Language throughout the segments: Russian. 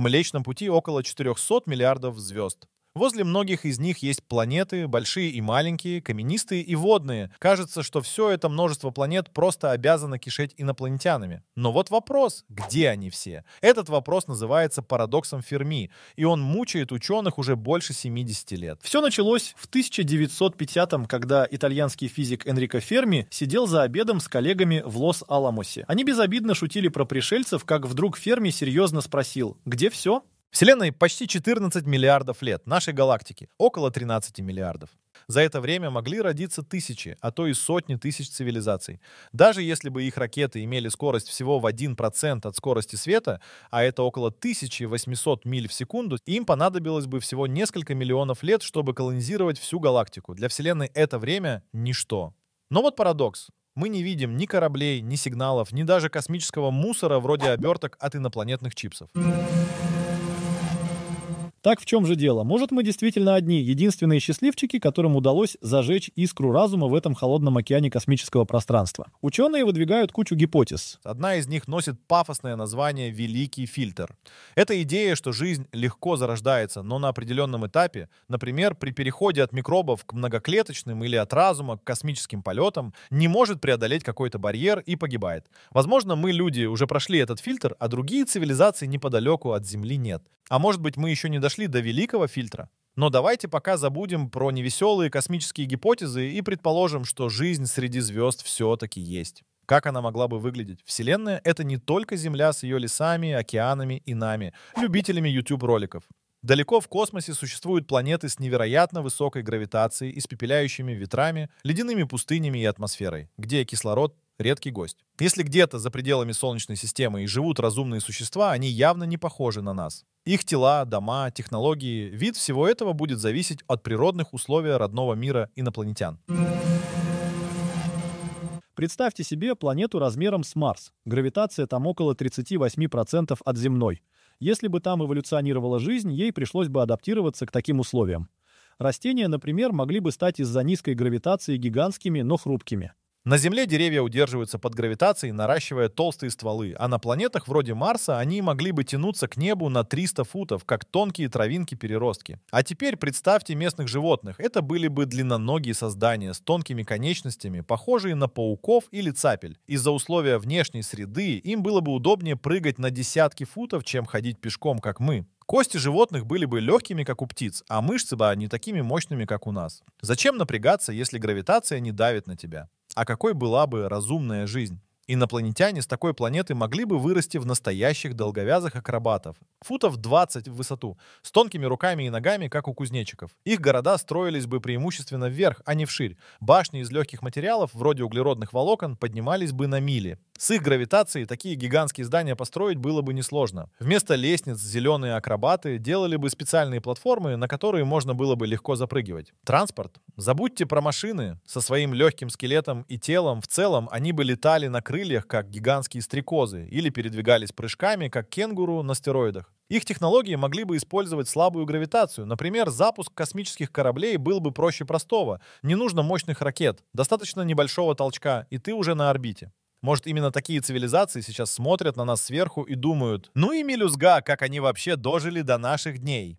Млечном пути около 400 миллиардов звезд. Возле многих из них есть планеты, большие и маленькие, каменистые и водные. Кажется, что все это множество планет просто обязано кишеть инопланетянами. Но вот вопрос, где они все? Этот вопрос называется парадоксом Ферми, и он мучает ученых уже больше 70 лет. Все началось в 1950-м, когда итальянский физик Энрико Ферми сидел за обедом с коллегами в Лос-Аламосе. Они безобидно шутили про пришельцев, как вдруг Ферми серьезно спросил, где все? Вселенной почти 14 миллиардов лет, нашей галактике около 13 миллиардов. За это время могли родиться тысячи, а то и сотни тысяч цивилизаций. Даже если бы их ракеты имели скорость всего в 1% от скорости света, а это около 1800 миль в секунду, им понадобилось бы всего несколько миллионов лет, чтобы колонизировать всю галактику. Для Вселенной это время — ничто. Но вот парадокс. Мы не видим ни кораблей, ни сигналов, ни даже космического мусора вроде оберток от инопланетных чипсов. Так в чем же дело? Может, мы действительно одни, единственные счастливчики, которым удалось зажечь искру разума в этом холодном океане космического пространства? Ученые выдвигают кучу гипотез. Одна из них носит пафосное название «Великий фильтр». Это идея, что жизнь легко зарождается, но на определенном этапе, например, при переходе от микробов к многоклеточным или от разума к космическим полетам, не может преодолеть какой-то барьер и погибает. Возможно, мы, люди, уже прошли этот фильтр, а другие цивилизации неподалеку от Земли нет. А может быть, мы еще не дошли дошли до великого фильтра. Но давайте пока забудем про невеселые космические гипотезы и предположим, что жизнь среди звезд все-таки есть. Как она могла бы выглядеть? Вселенная — это не только Земля с ее лесами, океанами и нами, любителями YouTube-роликов. Далеко в космосе существуют планеты с невероятно высокой гравитацией, испепеляющими ветрами, ледяными пустынями и атмосферой, где кислород редкий гость. Если где-то за пределами Солнечной системы и живут разумные существа, они явно не похожи на нас. Их тела, дома, технологии, вид всего этого будет зависеть от природных условий родного мира инопланетян. Представьте себе планету размером с Марс. Гравитация там около 38% от земной. Если бы там эволюционировала жизнь, ей пришлось бы адаптироваться к таким условиям. Растения, например, могли бы стать из-за низкой гравитации гигантскими, но хрупкими. На Земле деревья удерживаются под гравитацией, наращивая толстые стволы, а на планетах вроде Марса они могли бы тянуться к небу на 300 футов, как тонкие травинки-переростки. А теперь представьте местных животных. Это были бы длинноногие создания с тонкими конечностями, похожие на пауков или цапель. Из-за условия внешней среды им было бы удобнее прыгать на десятки футов, чем ходить пешком, как мы. Кости животных были бы легкими, как у птиц, а мышцы бы не такими мощными, как у нас. Зачем напрягаться, если гравитация не давит на тебя? а какой была бы разумная жизнь. Инопланетяне с такой планеты могли бы вырасти в настоящих долговязых акробатов. Футов 20 в высоту, с тонкими руками и ногами, как у кузнечиков. Их города строились бы преимущественно вверх, а не вширь. Башни из легких материалов, вроде углеродных волокон, поднимались бы на мили. С их гравитацией такие гигантские здания построить было бы несложно. Вместо лестниц зеленые акробаты делали бы специальные платформы, на которые можно было бы легко запрыгивать. Транспорт. Забудьте про машины. Со своим легким скелетом и телом в целом они бы летали на крыльях крыльях, как гигантские стрекозы, или передвигались прыжками, как кенгуру на стероидах. Их технологии могли бы использовать слабую гравитацию. Например, запуск космических кораблей был бы проще простого. Не нужно мощных ракет, достаточно небольшого толчка, и ты уже на орбите. Может, именно такие цивилизации сейчас смотрят на нас сверху и думают, ну и мелюзга, как они вообще дожили до наших дней.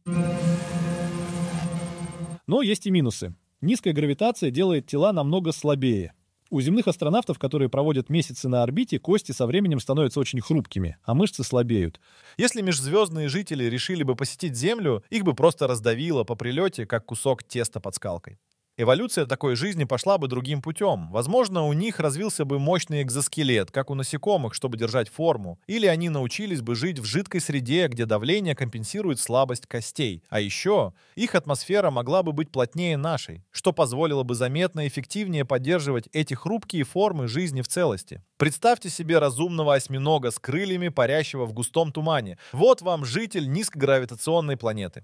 Но есть и минусы. Низкая гравитация делает тела намного слабее. У земных астронавтов, которые проводят месяцы на орбите, кости со временем становятся очень хрупкими, а мышцы слабеют. Если межзвездные жители решили бы посетить Землю, их бы просто раздавило по прилете, как кусок теста под скалкой. Эволюция такой жизни пошла бы другим путем. Возможно, у них развился бы мощный экзоскелет, как у насекомых, чтобы держать форму. Или они научились бы жить в жидкой среде, где давление компенсирует слабость костей. А еще их атмосфера могла бы быть плотнее нашей, что позволило бы заметно эффективнее поддерживать эти хрупкие формы жизни в целости. Представьте себе разумного осьминога с крыльями, парящего в густом тумане. Вот вам житель низкогравитационной планеты.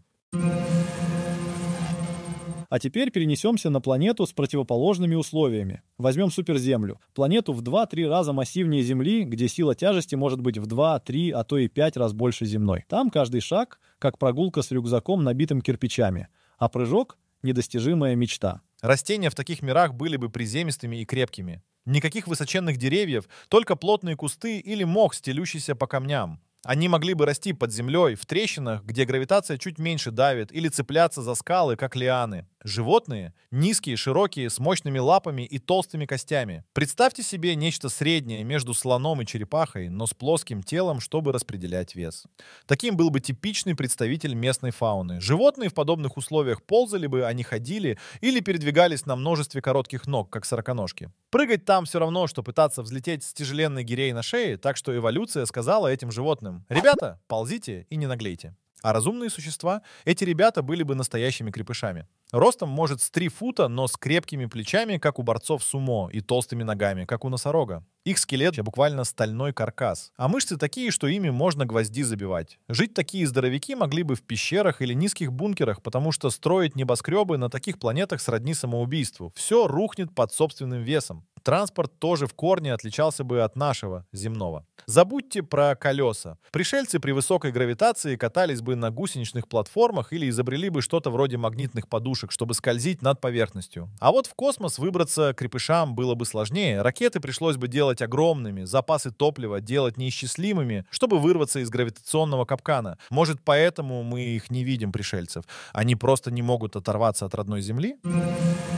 А теперь перенесемся на планету с противоположными условиями. Возьмем суперземлю. Планету в 2-3 раза массивнее Земли, где сила тяжести может быть в 2, 3, а то и 5 раз больше земной. Там каждый шаг — как прогулка с рюкзаком, набитым кирпичами. А прыжок — недостижимая мечта. Растения в таких мирах были бы приземистыми и крепкими. Никаких высоченных деревьев, только плотные кусты или мох, стелющийся по камням. Они могли бы расти под землей, в трещинах, где гравитация чуть меньше давит, или цепляться за скалы, как лианы. Животные – низкие, широкие, с мощными лапами и толстыми костями. Представьте себе нечто среднее между слоном и черепахой, но с плоским телом, чтобы распределять вес. Таким был бы типичный представитель местной фауны. Животные в подобных условиях ползали бы, а не ходили или передвигались на множестве коротких ног, как сороконожки. Прыгать там все равно, что пытаться взлететь с тяжеленной гирей на шее, так что эволюция сказала этим животным, животным. Ребята, ползите и не наглейте. А разумные существа, эти ребята были бы настоящими крепышами. Ростом может с 3 фута, но с крепкими плечами, как у борцов сумо, и толстыми ногами, как у носорога. Их скелет буквально стальной каркас. А мышцы такие, что ими можно гвозди забивать. Жить такие здоровяки могли бы в пещерах или низких бункерах, потому что строить небоскребы на таких планетах сродни самоубийству. Все рухнет под собственным весом. Транспорт тоже в корне отличался бы от нашего, земного. Забудьте про колеса. Пришельцы при высокой гравитации катались бы на гусеничных платформах или изобрели бы что-то вроде магнитных подушек, чтобы скользить над поверхностью. А вот в космос выбраться крепышам было бы сложнее. Ракеты пришлось бы делать огромными, запасы топлива делать неисчислимыми, чтобы вырваться из гравитационного капкана. Может, поэтому мы их не видим, пришельцев. Они просто не могут оторваться от родной Земли? Thank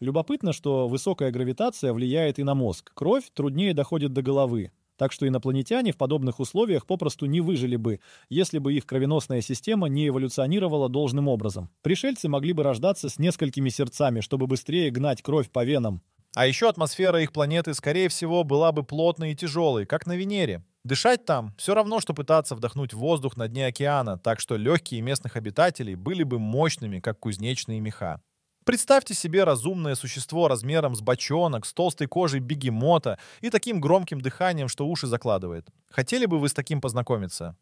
Любопытно, что высокая гравитация влияет и на мозг. Кровь труднее доходит до головы. Так что инопланетяне в подобных условиях попросту не выжили бы, если бы их кровеносная система не эволюционировала должным образом. Пришельцы могли бы рождаться с несколькими сердцами, чтобы быстрее гнать кровь по венам. А еще атмосфера их планеты, скорее всего, была бы плотной и тяжелой, как на Венере. Дышать там все равно, что пытаться вдохнуть воздух на дне океана, так что легкие местных обитателей были бы мощными, как кузнечные меха. Представьте себе разумное существо размером с бочонок, с толстой кожей бегемота и таким громким дыханием, что уши закладывает. Хотели бы вы с таким познакомиться?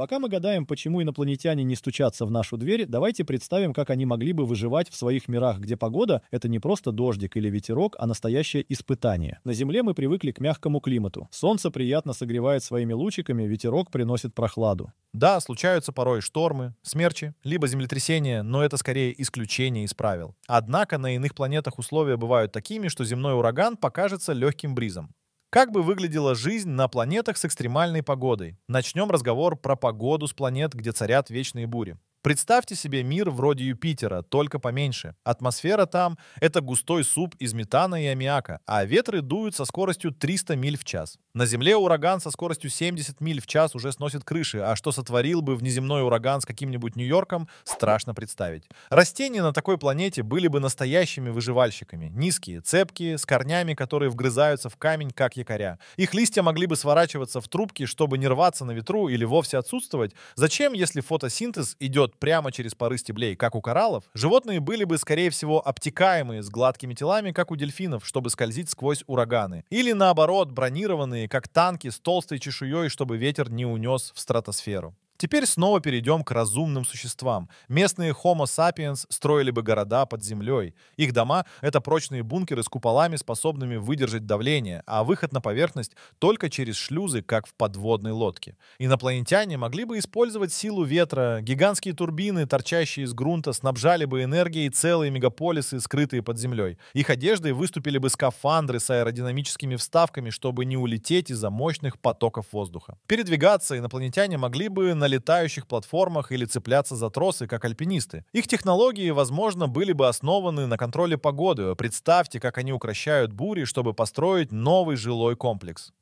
пока мы гадаем, почему инопланетяне не стучатся в нашу дверь, давайте представим, как они могли бы выживать в своих мирах, где погода — это не просто дождик или ветерок, а настоящее испытание. На Земле мы привыкли к мягкому климату. Солнце приятно согревает своими лучиками, ветерок приносит прохладу. Да, случаются порой штормы, смерчи, либо землетрясения, но это скорее исключение из правил. Однако на иных планетах условия бывают такими, что земной ураган покажется легким бризом. Как бы выглядела жизнь на планетах с экстремальной погодой? Начнем разговор про погоду с планет, где царят вечные бури. Представьте себе мир вроде Юпитера, только поменьше. Атмосфера там — это густой суп из метана и аммиака, а ветры дуют со скоростью 300 миль в час. На Земле ураган со скоростью 70 миль в час уже сносит крыши, а что сотворил бы внеземной ураган с каким-нибудь Нью-Йорком, страшно представить. Растения на такой планете были бы настоящими выживальщиками. Низкие, цепкие, с корнями, которые вгрызаются в камень, как якоря. Их листья могли бы сворачиваться в трубки, чтобы не рваться на ветру или вовсе отсутствовать. Зачем, если фотосинтез идет идет прямо через поры стеблей, как у кораллов, животные были бы, скорее всего, обтекаемые с гладкими телами, как у дельфинов, чтобы скользить сквозь ураганы. Или наоборот, бронированные, как танки, с толстой чешуей, чтобы ветер не унес в стратосферу. Теперь снова перейдем к разумным существам. Местные Homo sapiens строили бы города под землей. Их дома — это прочные бункеры с куполами, способными выдержать давление, а выход на поверхность только через шлюзы, как в подводной лодке. Инопланетяне могли бы использовать силу ветра, гигантские турбины, торчащие из грунта, снабжали бы энергией целые мегаполисы, скрытые под землей. Их одеждой выступили бы скафандры с аэродинамическими вставками, чтобы не улететь из-за мощных потоков воздуха. Передвигаться инопланетяне могли бы на летающих платформах или цепляться за тросы, как альпинисты. Их технологии, возможно, были бы основаны на контроле погоды. Представьте, как они укращают бури, чтобы построить новый жилой комплекс.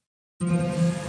Thank you.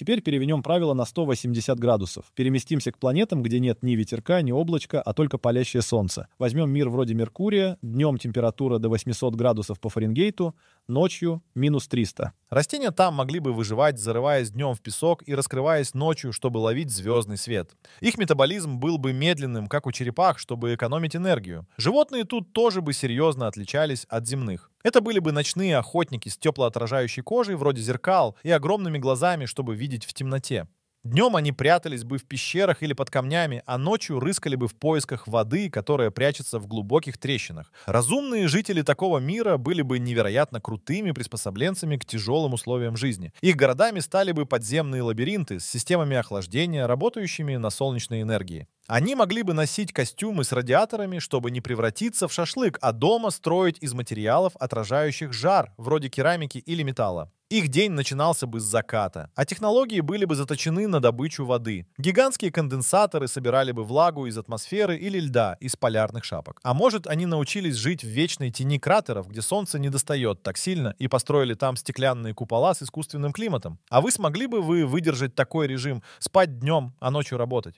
Теперь переведем правило на 180 градусов. Переместимся к планетам, где нет ни ветерка, ни облачка, а только палящее солнце. Возьмем мир вроде Меркурия, днем температура до 800 градусов по Фаренгейту, ночью минус 300. Растения там могли бы выживать, зарываясь днем в песок и раскрываясь ночью, чтобы ловить звездный свет. Их метаболизм был бы медленным, как у черепах, чтобы экономить энергию. Животные тут тоже бы серьезно отличались от земных. Это были бы ночные охотники с теплоотражающей кожей, вроде зеркал, и огромными глазами, чтобы видеть в темноте. Днем они прятались бы в пещерах или под камнями, а ночью рыскали бы в поисках воды, которая прячется в глубоких трещинах. Разумные жители такого мира были бы невероятно крутыми приспособленцами к тяжелым условиям жизни. Их городами стали бы подземные лабиринты с системами охлаждения, работающими на солнечной энергии. Они могли бы носить костюмы с радиаторами, чтобы не превратиться в шашлык, а дома строить из материалов, отражающих жар, вроде керамики или металла. Их день начинался бы с заката, а технологии были бы заточены на добычу воды. Гигантские конденсаторы собирали бы влагу из атмосферы или льда из полярных шапок. А может, они научились жить в вечной тени кратеров, где солнце не достает так сильно, и построили там стеклянные купола с искусственным климатом? А вы смогли бы вы выдержать такой режим, спать днем, а ночью работать?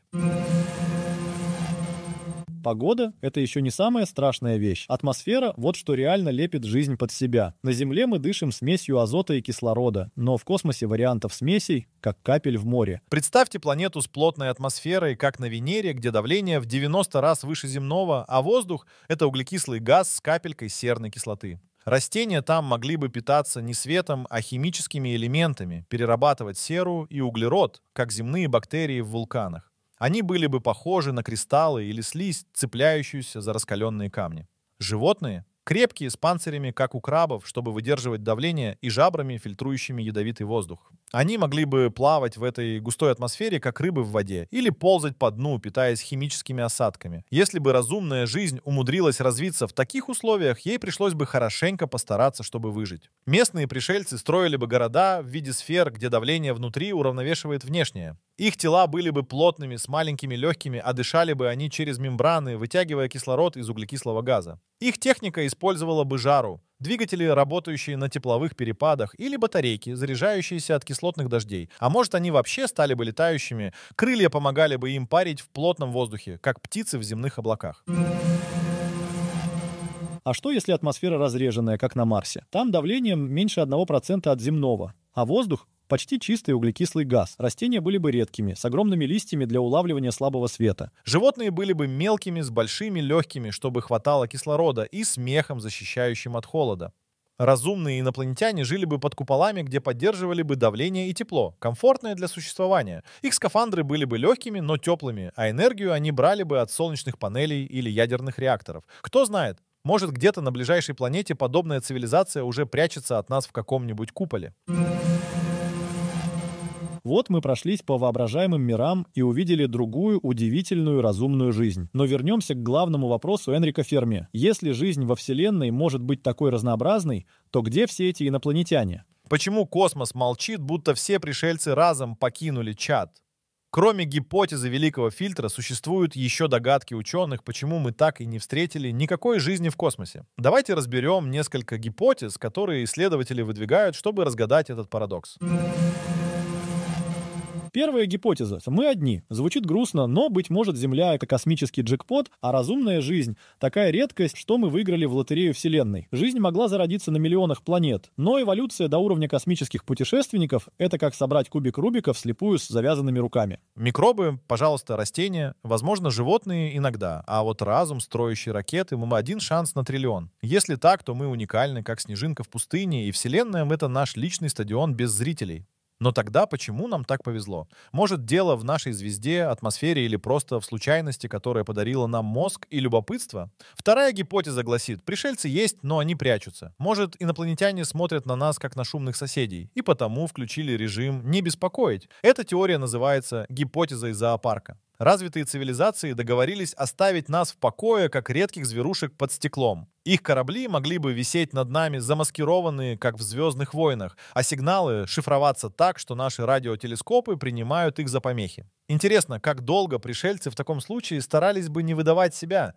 Погода – это еще не самая страшная вещь. Атмосфера – вот что реально лепит жизнь под себя. На Земле мы дышим смесью азота и кислорода, но в космосе вариантов смесей – как капель в море. Представьте планету с плотной атмосферой, как на Венере, где давление в 90 раз выше земного, а воздух – это углекислый газ с капелькой серной кислоты. Растения там могли бы питаться не светом, а химическими элементами, перерабатывать серу и углерод, как земные бактерии в вулканах. Они были бы похожи на кристаллы или слизь, цепляющуюся за раскаленные камни. Животные — крепкие, с панцирями, как у крабов, чтобы выдерживать давление и жабрами, фильтрующими ядовитый воздух. Они могли бы плавать в этой густой атмосфере, как рыбы в воде, или ползать по дну, питаясь химическими осадками. Если бы разумная жизнь умудрилась развиться в таких условиях, ей пришлось бы хорошенько постараться, чтобы выжить. Местные пришельцы строили бы города в виде сфер, где давление внутри уравновешивает внешнее. Их тела были бы плотными, с маленькими легкими, а дышали бы они через мембраны, вытягивая кислород из углекислого газа. Их техника использовала бы жару, двигатели, работающие на тепловых перепадах, или батарейки, заряжающиеся от кислотных дождей. А может, они вообще стали бы летающими, крылья помогали бы им парить в плотном воздухе, как птицы в земных облаках. А что, если атмосфера разреженная, как на Марсе? Там давлением меньше 1% от земного, а воздух почти чистый углекислый газ. Растения были бы редкими, с огромными листьями для улавливания слабого света. Животные были бы мелкими, с большими, легкими, чтобы хватало кислорода, и смехом, защищающим от холода. Разумные инопланетяне жили бы под куполами, где поддерживали бы давление и тепло, комфортное для существования. Их скафандры были бы легкими, но теплыми, а энергию они брали бы от солнечных панелей или ядерных реакторов. Кто знает, может где-то на ближайшей планете подобная цивилизация уже прячется от нас в каком-нибудь куполе. Вот мы прошлись по воображаемым мирам и увидели другую удивительную разумную жизнь. Но вернемся к главному вопросу Энрика Ферми. Если жизнь во Вселенной может быть такой разнообразной, то где все эти инопланетяне? Почему космос молчит, будто все пришельцы разом покинули чат? Кроме гипотезы великого фильтра, существуют еще догадки ученых, почему мы так и не встретили никакой жизни в космосе. Давайте разберем несколько гипотез, которые исследователи выдвигают, чтобы разгадать этот парадокс. Первая гипотеза. Мы одни. Звучит грустно, но, быть может, Земля — это космический джекпот, а разумная жизнь — такая редкость, что мы выиграли в лотерею Вселенной. Жизнь могла зародиться на миллионах планет, но эволюция до уровня космических путешественников — это как собрать кубик Рубика вслепую с завязанными руками. Микробы, пожалуйста, растения, возможно, животные иногда, а вот разум, строящий ракеты, мы один шанс на триллион. Если так, то мы уникальны, как снежинка в пустыне, и Вселенная — это наш личный стадион без зрителей. Но тогда почему нам так повезло? Может, дело в нашей звезде, атмосфере или просто в случайности, которая подарила нам мозг и любопытство? Вторая гипотеза гласит, пришельцы есть, но они прячутся. Может, инопланетяне смотрят на нас, как на шумных соседей, и потому включили режим «не беспокоить». Эта теория называется гипотезой зоопарка. Развитые цивилизации договорились оставить нас в покое, как редких зверушек под стеклом. Их корабли могли бы висеть над нами, замаскированные, как в «Звездных войнах», а сигналы шифроваться так, что наши радиотелескопы принимают их за помехи. Интересно, как долго пришельцы в таком случае старались бы не выдавать себя?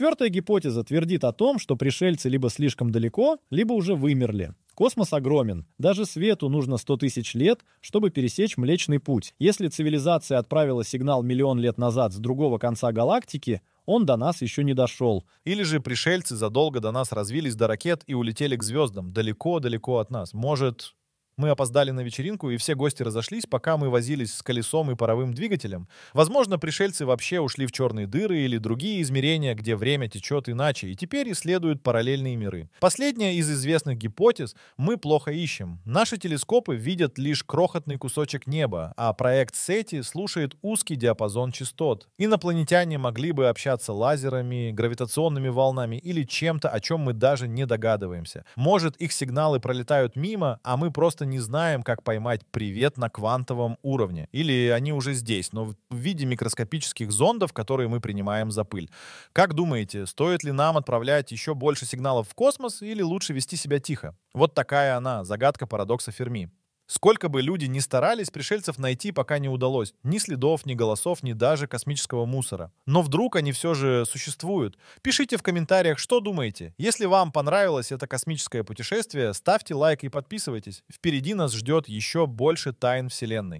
Четвертая гипотеза твердит о том, что пришельцы либо слишком далеко, либо уже вымерли. Космос огромен. Даже свету нужно 100 тысяч лет, чтобы пересечь Млечный Путь. Если цивилизация отправила сигнал миллион лет назад с другого конца галактики, он до нас еще не дошел. Или же пришельцы задолго до нас развились до ракет и улетели к звездам, далеко-далеко от нас. Может, мы опоздали на вечеринку, и все гости разошлись, пока мы возились с колесом и паровым двигателем. Возможно, пришельцы вообще ушли в черные дыры или другие измерения, где время течет иначе, и теперь исследуют параллельные миры. Последняя из известных гипотез мы плохо ищем. Наши телескопы видят лишь крохотный кусочек неба, а проект SETI слушает узкий диапазон частот. Инопланетяне могли бы общаться лазерами, гравитационными волнами или чем-то, о чем мы даже не догадываемся. Может, их сигналы пролетают мимо, а мы просто не знаем, как поймать привет на квантовом уровне. Или они уже здесь, но в виде микроскопических зондов, которые мы принимаем за пыль. Как думаете, стоит ли нам отправлять еще больше сигналов в космос или лучше вести себя тихо? Вот такая она, загадка парадокса Ферми. Сколько бы люди ни старались, пришельцев найти пока не удалось. Ни следов, ни голосов, ни даже космического мусора. Но вдруг они все же существуют. Пишите в комментариях, что думаете. Если вам понравилось это космическое путешествие, ставьте лайк и подписывайтесь. Впереди нас ждет еще больше тайн Вселенной.